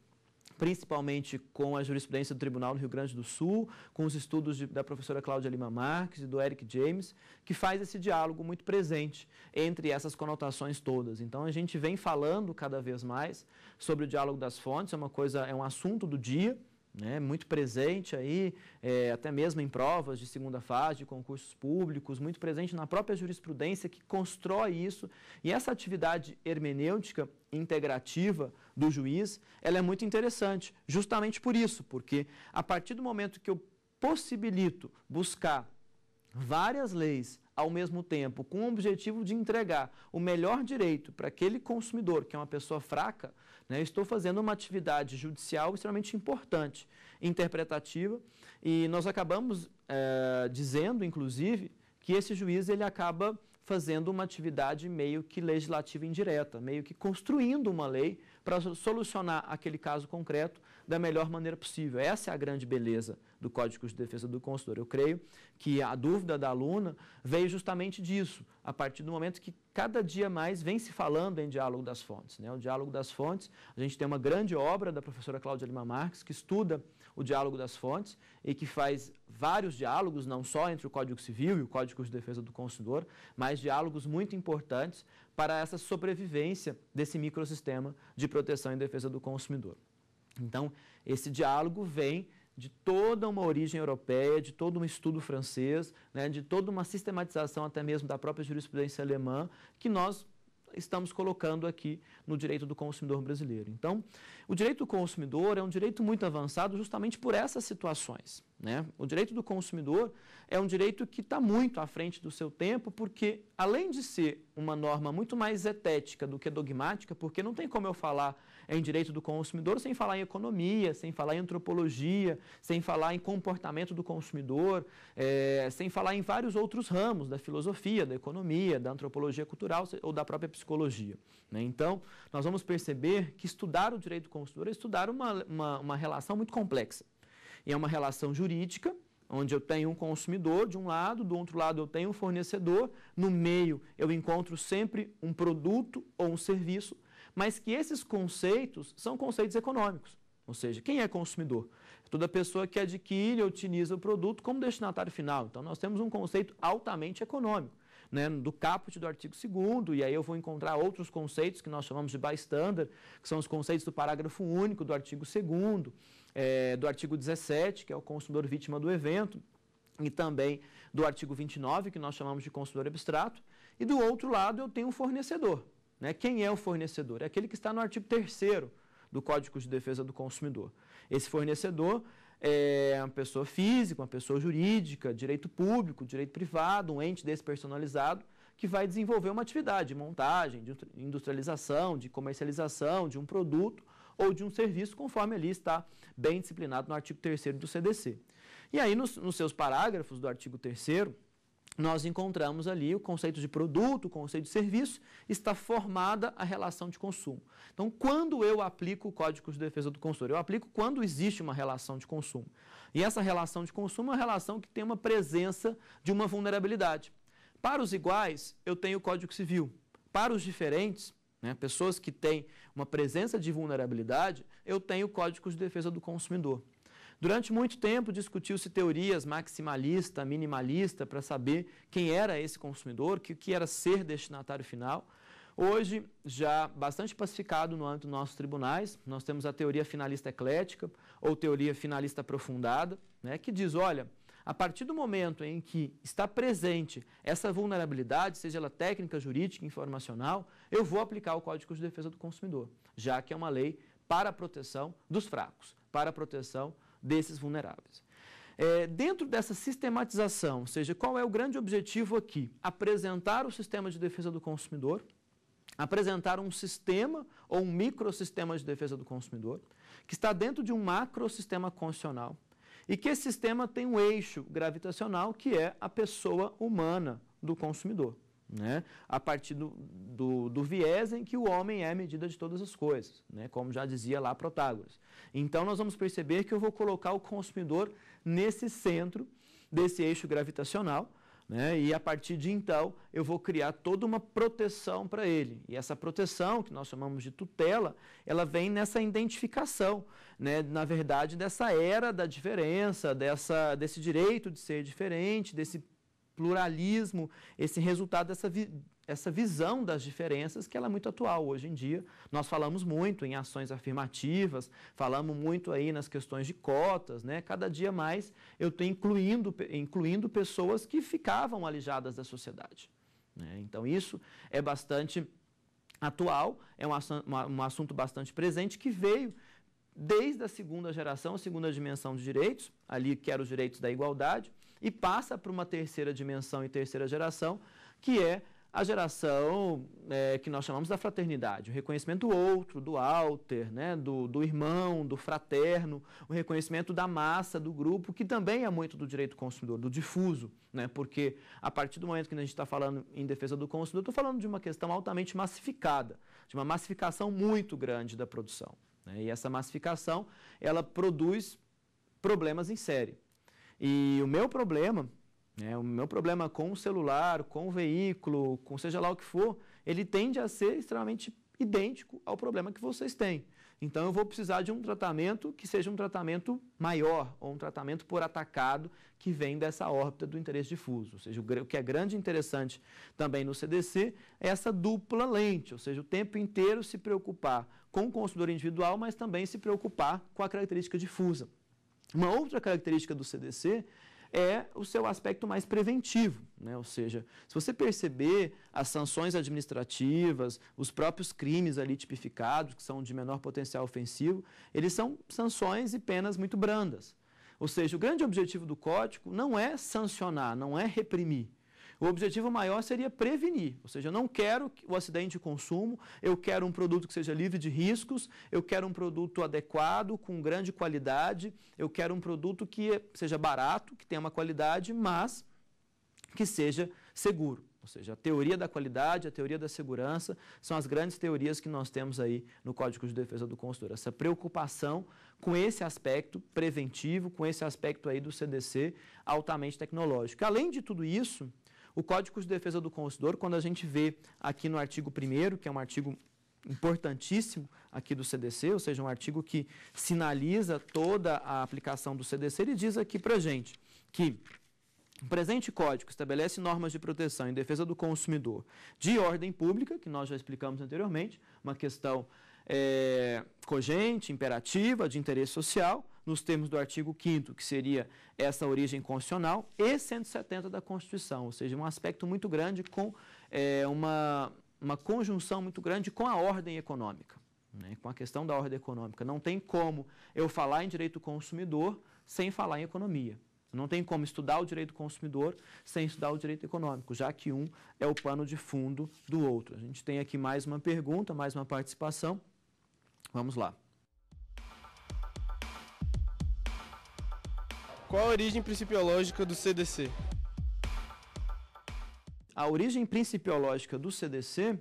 principalmente com a jurisprudência do Tribunal do Rio Grande do Sul, com os estudos de, da professora Cláudia Lima Marques e do Eric James, que faz esse diálogo muito presente entre essas conotações todas. Então, a gente vem falando cada vez mais sobre o diálogo das fontes, é uma coisa, é um assunto do dia, né, muito presente aí, é, até mesmo em provas de segunda fase, de concursos públicos, muito presente na própria jurisprudência que constrói isso. E essa atividade hermenêutica integrativa do juiz, ela é muito interessante, justamente por isso, porque a partir do momento que eu possibilito buscar várias leis ao mesmo tempo com o objetivo de entregar o melhor direito para aquele consumidor, que é uma pessoa fraca, né, estou fazendo uma atividade judicial extremamente importante, interpretativa, e nós acabamos é, dizendo, inclusive, que esse juiz ele acaba fazendo uma atividade meio que legislativa indireta, meio que construindo uma lei para solucionar aquele caso concreto da melhor maneira possível. Essa é a grande beleza do Código de Defesa do Consumidor. Eu creio que a dúvida da aluna veio justamente disso, a partir do momento que cada dia mais vem se falando em diálogo das fontes. Né? O diálogo das fontes, a gente tem uma grande obra da professora Cláudia Lima Marques, que estuda o diálogo das fontes e que faz vários diálogos, não só entre o Código Civil e o Código de Defesa do Consumidor, mas diálogos muito importantes para essa sobrevivência desse microsistema de proteção e defesa do consumidor. Então, esse diálogo vem de toda uma origem europeia, de todo um estudo francês, né, de toda uma sistematização até mesmo da própria jurisprudência alemã, que nós estamos colocando aqui no direito do consumidor brasileiro. Então, o direito do consumidor é um direito muito avançado justamente por essas situações. Né? O direito do consumidor é um direito que está muito à frente do seu tempo, porque além de ser uma norma muito mais etética do que dogmática, porque não tem como eu falar em direito do consumidor, sem falar em economia, sem falar em antropologia, sem falar em comportamento do consumidor, é, sem falar em vários outros ramos da filosofia, da economia, da antropologia cultural ou da própria psicologia. Né? Então, nós vamos perceber que estudar o direito do consumidor é estudar uma, uma, uma relação muito complexa. E é uma relação jurídica, onde eu tenho um consumidor de um lado, do outro lado eu tenho um fornecedor, no meio eu encontro sempre um produto ou um serviço mas que esses conceitos são conceitos econômicos. Ou seja, quem é consumidor? É toda pessoa que adquire ou utiliza o produto como destinatário final. Então, nós temos um conceito altamente econômico. Né, do caput do artigo 2 e aí eu vou encontrar outros conceitos que nós chamamos de bystander, que são os conceitos do parágrafo único do artigo 2 é, do artigo 17, que é o consumidor vítima do evento, e também do artigo 29, que nós chamamos de consumidor abstrato, e do outro lado eu tenho um fornecedor, né? Quem é o fornecedor? É aquele que está no artigo 3 do Código de Defesa do Consumidor. Esse fornecedor é uma pessoa física, uma pessoa jurídica, direito público, direito privado, um ente despersonalizado que vai desenvolver uma atividade de montagem, de industrialização, de comercialização de um produto ou de um serviço, conforme ali está bem disciplinado no artigo 3 do CDC. E aí, nos, nos seus parágrafos do artigo 3 nós encontramos ali o conceito de produto, o conceito de serviço, está formada a relação de consumo. Então, quando eu aplico o Código de Defesa do Consumidor? Eu aplico quando existe uma relação de consumo. E essa relação de consumo é uma relação que tem uma presença de uma vulnerabilidade. Para os iguais, eu tenho o Código Civil. Para os diferentes, né, pessoas que têm uma presença de vulnerabilidade, eu tenho o Código de Defesa do Consumidor. Durante muito tempo discutiu-se teorias maximalista, minimalista, para saber quem era esse consumidor, o que, que era ser destinatário final. Hoje, já bastante pacificado no âmbito dos nossos tribunais, nós temos a teoria finalista eclética ou teoria finalista aprofundada, né, que diz, olha, a partir do momento em que está presente essa vulnerabilidade, seja ela técnica, jurídica, informacional, eu vou aplicar o Código de Defesa do Consumidor, já que é uma lei para a proteção dos fracos, para a proteção desses vulneráveis. É, dentro dessa sistematização, ou seja, qual é o grande objetivo aqui? Apresentar o sistema de defesa do consumidor, apresentar um sistema ou um microsistema de defesa do consumidor, que está dentro de um macrosistema constitucional, e que esse sistema tem um eixo gravitacional que é a pessoa humana do consumidor né? a partir do, do, do, viés em que o homem é a medida de todas as coisas, né? como já dizia lá Protágoras. Então nós vamos perceber que eu vou colocar o consumidor nesse centro desse eixo gravitacional, né? e a partir de então eu vou criar toda uma proteção para ele. E essa proteção, que nós chamamos de tutela, ela vem nessa identificação, né? na verdade, dessa era da diferença, dessa, desse direito de ser diferente, desse pluralismo, esse resultado dessa vi essa visão das diferenças que ela é muito atual hoje em dia. Nós falamos muito em ações afirmativas, falamos muito aí nas questões de cotas, né? Cada dia mais eu estou incluindo, incluindo pessoas que ficavam alijadas da sociedade. Né? Então isso é bastante atual, é um, um assunto bastante presente que veio desde a segunda geração, a segunda dimensão de direitos, ali que eram os direitos da igualdade, e passa para uma terceira dimensão e terceira geração, que é a geração é, que nós chamamos da fraternidade, o reconhecimento do outro, do alter, né, do, do irmão, do fraterno, o reconhecimento da massa, do grupo, que também é muito do direito do consumidor, do difuso, né, porque a partir do momento que a gente está falando em defesa do consumidor, estou falando de uma questão altamente massificada, de uma massificação muito grande da produção. Né, e essa massificação, ela produz problemas em série. E o meu problema, né, o meu problema com o celular, com o veículo, com seja lá o que for, ele tende a ser extremamente idêntico ao problema que vocês têm. Então eu vou precisar de um tratamento que seja um tratamento maior, ou um tratamento por atacado que vem dessa órbita do interesse difuso. Ou seja, o que é grande e interessante também no CDC é essa dupla lente, ou seja, o tempo inteiro se preocupar com o consumidor individual, mas também se preocupar com a característica difusa. Uma outra característica do CDC é o seu aspecto mais preventivo, né? ou seja, se você perceber as sanções administrativas, os próprios crimes ali tipificados, que são de menor potencial ofensivo, eles são sanções e penas muito brandas. Ou seja, o grande objetivo do Código não é sancionar, não é reprimir, o objetivo maior seria prevenir, ou seja, eu não quero o acidente de consumo, eu quero um produto que seja livre de riscos, eu quero um produto adequado, com grande qualidade, eu quero um produto que seja barato, que tenha uma qualidade, mas que seja seguro. Ou seja, a teoria da qualidade, a teoria da segurança, são as grandes teorias que nós temos aí no Código de Defesa do Consumidor. Essa preocupação com esse aspecto preventivo, com esse aspecto aí do CDC altamente tecnológico. Além de tudo isso, o Código de Defesa do Consumidor, quando a gente vê aqui no artigo 1 que é um artigo importantíssimo aqui do CDC, ou seja, um artigo que sinaliza toda a aplicação do CDC, ele diz aqui para gente que o presente código estabelece normas de proteção em defesa do consumidor de ordem pública, que nós já explicamos anteriormente, uma questão é, cogente, imperativa, de interesse social, nos termos do artigo 5 que seria essa origem constitucional, e 170 da Constituição, ou seja, um aspecto muito grande com é, uma, uma conjunção muito grande com a ordem econômica, né, com a questão da ordem econômica. Não tem como eu falar em direito consumidor sem falar em economia. Não tem como estudar o direito consumidor sem estudar o direito econômico, já que um é o pano de fundo do outro. A gente tem aqui mais uma pergunta, mais uma participação. Vamos lá. Qual a origem principiológica do CDC? A origem principiológica do CDC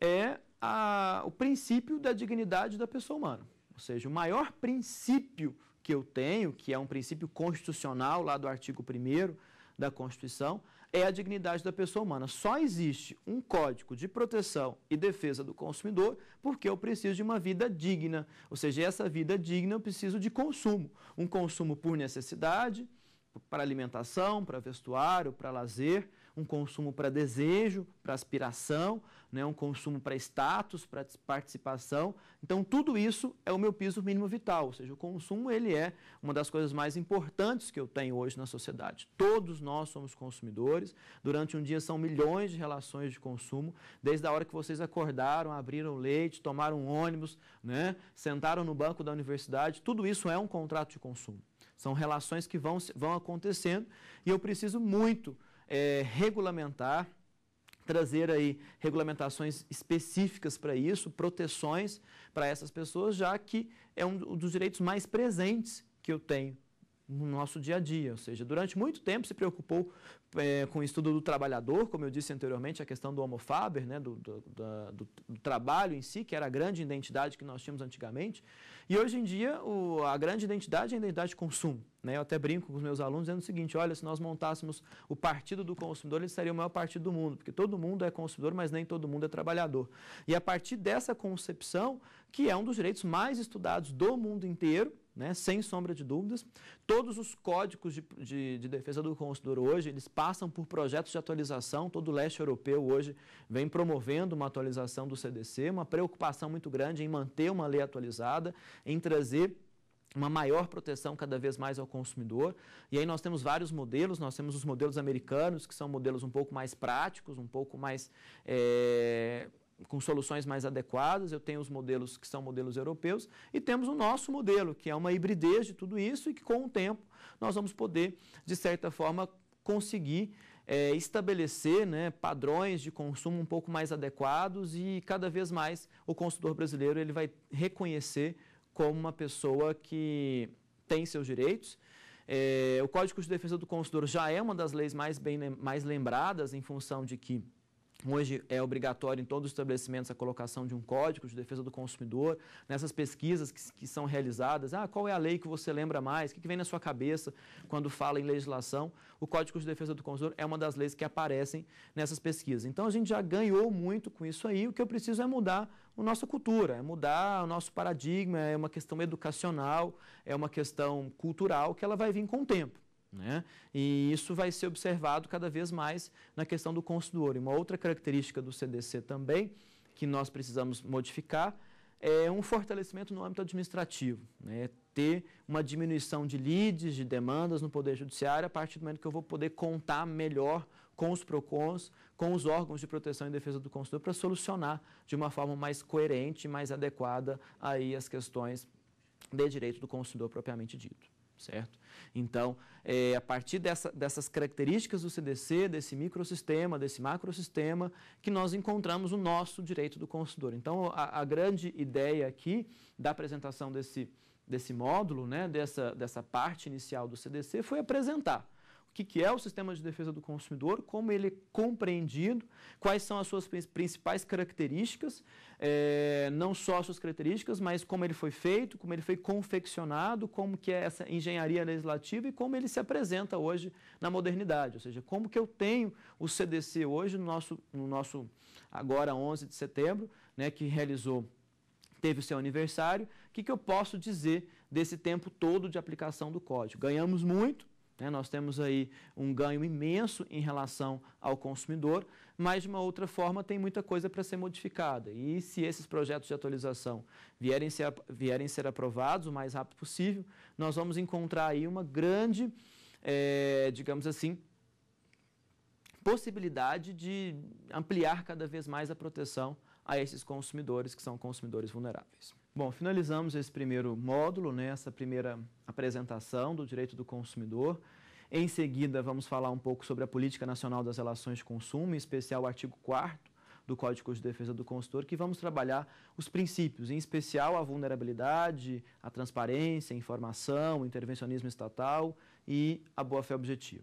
é a, o princípio da dignidade da pessoa humana. Ou seja, o maior princípio que eu tenho, que é um princípio constitucional, lá do artigo 1 da Constituição, é a dignidade da pessoa humana. Só existe um código de proteção e defesa do consumidor porque eu preciso de uma vida digna. Ou seja, essa vida digna eu preciso de consumo. Um consumo por necessidade, para alimentação, para vestuário, para lazer um consumo para desejo, para aspiração, né? um consumo para status, para participação. Então, tudo isso é o meu piso mínimo vital, ou seja, o consumo ele é uma das coisas mais importantes que eu tenho hoje na sociedade. Todos nós somos consumidores, durante um dia são milhões de relações de consumo, desde a hora que vocês acordaram, abriram leite, tomaram um ônibus, né? sentaram no banco da universidade, tudo isso é um contrato de consumo. São relações que vão, vão acontecendo e eu preciso muito é, regulamentar, trazer aí regulamentações específicas para isso, proteções para essas pessoas, já que é um dos direitos mais presentes que eu tenho no nosso dia a dia. Ou seja, durante muito tempo se preocupou é, com o estudo do trabalhador, como eu disse anteriormente, a questão do homo faber, né, do, do, do, do trabalho em si, que era a grande identidade que nós tínhamos antigamente. E hoje em dia, o, a grande identidade é a identidade de consumo. Né? Eu até brinco com os meus alunos dizendo o seguinte, olha, se nós montássemos o partido do consumidor, ele seria o maior partido do mundo, porque todo mundo é consumidor, mas nem todo mundo é trabalhador. E a partir dessa concepção, que é um dos direitos mais estudados do mundo inteiro, né, sem sombra de dúvidas. Todos os códigos de, de, de, defesa do consumidor hoje, eles passam por projetos de atualização, todo o leste europeu hoje vem promovendo uma atualização do CDC, uma preocupação muito grande em manter uma lei atualizada, em trazer uma maior proteção cada vez mais ao consumidor. E aí nós temos vários modelos, nós temos os modelos americanos, que são modelos um pouco mais práticos, um pouco mais... É com soluções mais adequadas. Eu tenho os modelos que são modelos europeus e temos o nosso modelo, que é uma hibridez de tudo isso e que com o tempo nós vamos poder, de certa forma, conseguir é, estabelecer né, padrões de consumo um pouco mais adequados e cada vez mais o consumidor brasileiro ele vai reconhecer como uma pessoa que tem seus direitos. É, o Código de Defesa do Consumidor já é uma das leis mais, bem, mais lembradas em função de que Hoje é obrigatório em todos os estabelecimentos a colocação de um código de defesa do consumidor. Nessas pesquisas que, que são realizadas, ah, qual é a lei que você lembra mais? O que, que vem na sua cabeça quando fala em legislação? O Código de Defesa do Consumidor é uma das leis que aparecem nessas pesquisas. Então a gente já ganhou muito com isso aí. O que eu preciso é mudar a nossa cultura, é mudar o nosso paradigma, é uma questão educacional, é uma questão cultural que ela vai vir com o tempo. Né? E isso vai ser observado cada vez mais na questão do consumidor. E uma outra característica do CDC também, que nós precisamos modificar, é um fortalecimento no âmbito administrativo. Né? Ter uma diminuição de leads, de demandas no Poder Judiciário, a partir do momento que eu vou poder contar melhor com os PROCONs, com os órgãos de proteção e defesa do consumidor, para solucionar de uma forma mais coerente, mais adequada aí as questões de direito do consumidor propriamente dito certo? Então, é, a partir dessa, dessas características do CDC, desse microsistema, desse macrosistema, que nós encontramos o nosso direito do consumidor. Então, a, a grande ideia aqui da apresentação desse, desse módulo, né, dessa, dessa parte inicial do CDC, foi apresentar que, que é o sistema de defesa do consumidor, como ele é compreendido, quais são as suas principais características, é, não só as suas características, mas como ele foi feito, como ele foi confeccionado, como que é essa engenharia legislativa e como ele se apresenta hoje na modernidade, ou seja, como que eu tenho o CDC hoje no nosso, no nosso agora 11 de setembro, né, que realizou teve o seu aniversário, o que, que eu posso dizer desse tempo todo de aplicação do código? Ganhamos muito, né? Nós temos aí um ganho imenso em relação ao consumidor, mas de uma outra forma tem muita coisa para ser modificada. E se esses projetos de atualização vierem ser, vierem ser aprovados o mais rápido possível, nós vamos encontrar aí uma grande, é, digamos assim, possibilidade de ampliar cada vez mais a proteção a esses consumidores que são consumidores vulneráveis. Bom, finalizamos esse primeiro módulo, né, essa primeira apresentação do direito do consumidor. Em seguida, vamos falar um pouco sobre a Política Nacional das Relações de Consumo, em especial o artigo 4 do Código de Defesa do Consumidor, que vamos trabalhar os princípios, em especial a vulnerabilidade, a transparência, a informação, o intervencionismo estatal e a boa-fé objetiva.